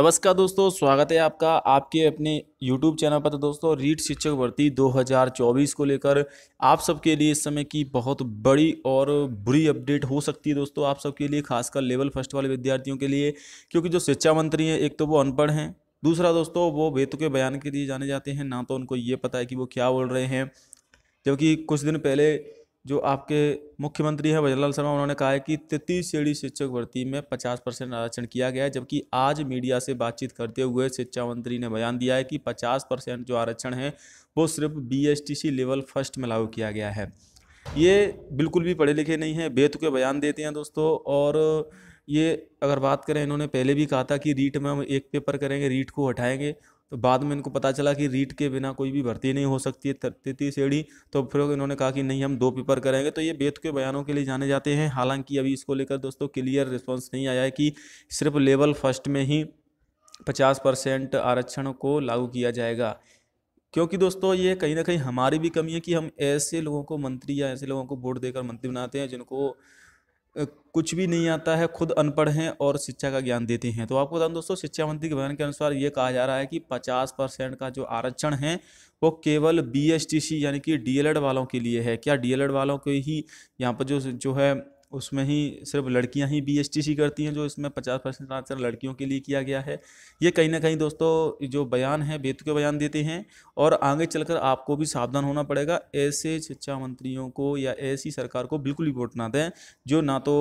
नमस्कार दोस्तों स्वागत है आपका आपके अपने YouTube चैनल पर तो दोस्तों रीट शिक्षक भर्ती 2024 को लेकर आप सबके लिए इस समय की बहुत बड़ी और बुरी अपडेट हो सकती है दोस्तों आप सबके लिए खासकर लेवल फर्स्ट वाले विद्यार्थियों के लिए क्योंकि जो शिक्षा मंत्री हैं एक तो वो अनपढ़ हैं दूसरा दोस्तों वो के बयान के लिए जाने जाते हैं ना तो उनको ये पता है कि वो क्या बोल रहे हैं जबकि कुछ दिन पहले जो आपके मुख्यमंत्री हैं भजनलाल शर्मा उन्होंने कहा है कि तृतीय श्रेणी शिक्षक भर्ती में 50 परसेंट आरक्षण किया गया है जबकि आज मीडिया से बातचीत करते हुए शिक्षा मंत्री ने बयान दिया है कि 50 परसेंट जो आरक्षण है वो सिर्फ बी लेवल फर्स्ट में लागू किया गया है ये बिल्कुल भी पढ़े लिखे नहीं हैं के बयान देते हैं दोस्तों और ये अगर बात करें इन्होंने पहले भी कहा था कि रीट में हम एक पेपर करेंगे रीट को हटाएंगे तो बाद में इनको पता चला कि रीट के बिना कोई भी भर्ती नहीं हो सकती है तृतीय श्रेणी तो फिर इन्होंने कहा कि नहीं हम दो पेपर करेंगे तो ये बेत के बयानों के लिए जाने जाते हैं हालांकि अभी इसको लेकर दोस्तों क्लियर रिस्पॉन्स नहीं आया है कि सिर्फ लेवल फर्स्ट में ही पचास परसेंट आरक्षण को लागू किया जाएगा क्योंकि दोस्तों ये कहीं ना कहीं हमारी भी कमी है कि हम ऐसे लोगों को मंत्री या ऐसे लोगों को वोट देकर मंत्री बनाते हैं जिनको कुछ भी नहीं आता है खुद अनपढ़ हैं और शिक्षा का ज्ञान देते हैं तो आपको बता दोस्तों शिक्षा मंत्री के बयान के अनुसार ये कहा जा रहा है कि 50 परसेंट का जो आरक्षण है वो केवल बी यानी कि डी वालों के लिए है क्या डी वालों के ही यहाँ पर जो जो है उसमें ही सिर्फ लड़कियां ही बी करती हैं जो इसमें पचास परसेंट आंसर लड़कियों के लिए किया गया है ये कहीं ना कहीं दोस्तों जो बयान है बेतुके बयान देते हैं और आगे चलकर आपको भी सावधान होना पड़ेगा ऐसे शिक्षा मंत्रियों को या ऐसी सरकार को बिल्कुल भी वोट ना दें जो ना तो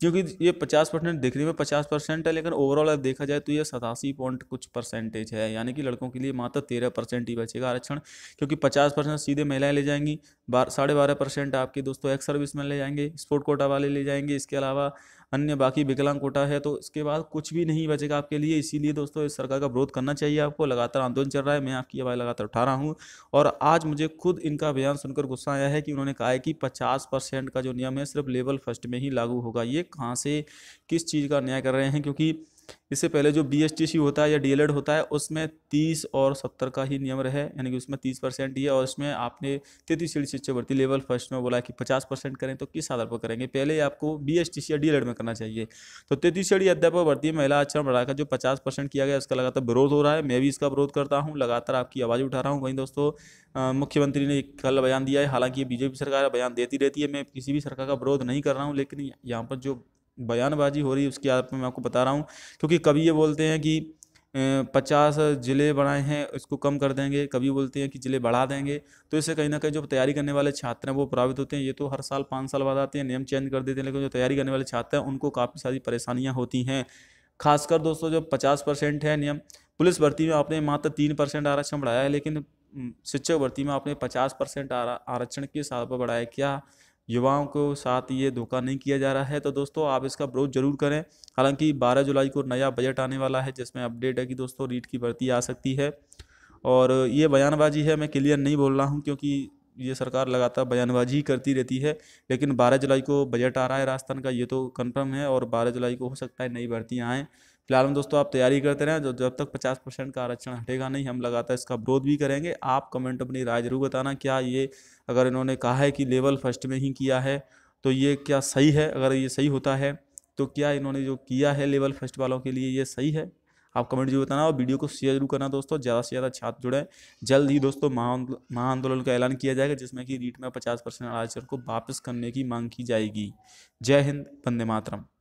क्योंकि ये पचास परसेंट दिखने में पचास परसेंट है लेकिन ओवरऑल अगर देखा जाए तो ये सतासी पॉइंट कुछ परसेंटेज है यानी कि लड़कों के लिए मात्र तेरह परसेंट ही बचेगा आरक्षण क्योंकि पचास परसेंट सीधे महिलाएं ले जाएंगी बार साढ़े बारह परसेंट आपके दोस्तों एक्स सर्विस में ले जाएंगे स्पोर्ट कोटा वाले ले जाएंगे इसके अलावा अन्य बाकी विकलांग कोटा है तो इसके बाद कुछ भी नहीं बचेगा आपके लिए इसीलिए दोस्तों इस सरकार का विरोध करना चाहिए आपको लगातार आंदोलन चल रहा है मैं आपकी आवाज़ लगातार उठा रहा हूँ और आज मुझे खुद इनका बयान सुनकर गुस्सा आया है कि उन्होंने कहा है कि पचास परसेंट का जो नियम है सिर्फ लेवल फर्स्ट में ही लागू होगा ये कहाँ से किस चीज़ का न्याय कर रहे हैं क्योंकि इससे पहले जो बी होता है या डी e होता है उसमें तीस और सत्तर का ही नियम रहे यानी कि उसमें तीस परसेंट ही है और उसमें आपने तैतीस सीढ़ी शिक्षावर्ती लेवल फर्स्ट में बोला कि पचास परसेंट करें तो किस आधार पर करेंगे पहले आपको बी या डी e में करना चाहिए तो तैतीस सीढ़ी अध्यापक भर्ती महिला आचरण बढ़ाकर जो पचास किया गया उसका लगातार विरोध हो रहा है मैं भी इसका विरोध करता हूँ लगातार आपकी आवाज़ उठा रहा हूँ वहीं दोस्तों मुख्यमंत्री ने कल बयान दिया है हालांकि बीजेपी सरकार बयान देती रहती है मैं किसी भी सरकार का विरोध नहीं कर रहा हूँ लेकिन यहाँ पर जो बयानबाजी हो रही है उसके आधार पर मैं आपको बता रहा हूँ क्योंकि कभी ये बोलते हैं कि पचास ज़िले बनाए हैं इसको कम कर देंगे कभी बोलते हैं कि ज़िले बढ़ा देंगे तो इससे कहीं ना कहीं जो तैयारी करने वाले छात्र हैं वो प्रभावित होते हैं ये तो हर साल पाँच साल बाद आते हैं नियम चेंज कर देते हैं लेकिन जो तैयारी करने वाले छात्र हैं उनको काफ़ी सारी परेशानियाँ होती हैं खासकर दोस्तों जो पचास परसेंट है नियम पुलिस भर्ती में आपने मात्र तीन परसेंट आरक्षण बढ़ाया है लेकिन शिक्षक भर्ती में आपने पचास परसेंट आरक्षण किस साथ पर बढ़ाया क्या युवाओं को साथ ये धोखा नहीं किया जा रहा है तो दोस्तों आप इसका विरोध जरूर करें हालांकि 12 जुलाई को नया बजट आने वाला है जिसमें अपडेट है कि दोस्तों रीट की भर्ती आ सकती है और ये बयानबाजी है मैं क्लियर नहीं बोल रहा हूँ क्योंकि ये सरकार लगातार बयानबाजी करती रहती है लेकिन 12 जुलाई को बजट आ रहा है राजस्थान का ये तो कन्फर्म है और 12 जुलाई को हो सकता है नई भर्तियाँ आएँ फिलहाल हम दोस्तों आप तैयारी करते रहें जो जब तक 50 परसेंट का आरक्षण हटेगा नहीं हम लगातार इसका विरोध भी करेंगे आप कमेंट अपनी राय जरूर बताना क्या ये अगर इन्होंने कहा है कि लेवल फर्स्ट में ही किया है तो ये क्या सही है अगर ये सही होता है तो क्या इन्होंने जो किया है लेवल फर्स्ट वालों के लिए ये सही है आप कमेंट जरूर बताना और वीडियो को शेयर जरूर करना दोस्तों ज़्यादा से ज़्यादा छात्र जुड़े जल्द ही दोस्तों महा आंदोलन का ऐलान किया जाएगा जिसमें कि रीट में पचास परसेंट आरक्षण को वापस करने की मांग की जाएगी जय हिंद वंदे मातरम